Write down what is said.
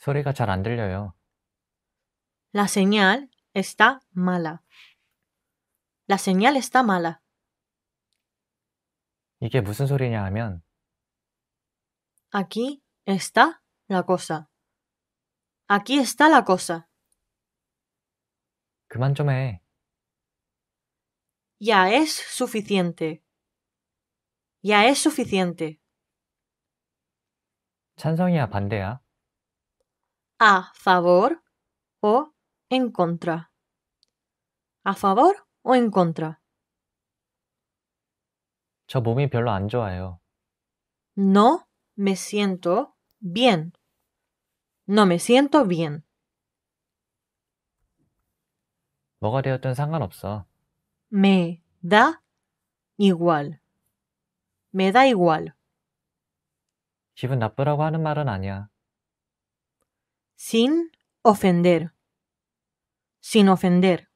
소리가 잘 안 들려요. La señal está mala. La señal está mala. 이게 무슨 소리냐 하면 Aquí está la cosa. Aquí está la cosa. 그만 좀 해. Ya es suficiente. Ya es suficiente. 찬성이야, 반대야? a favor o en contra. A favor o en contra. No me siento bien. No me siento bien. 뭐가 되었든 Me da igual. Me da igual. 기분 나쁘라고 하는 sin ofender. Sin ofender.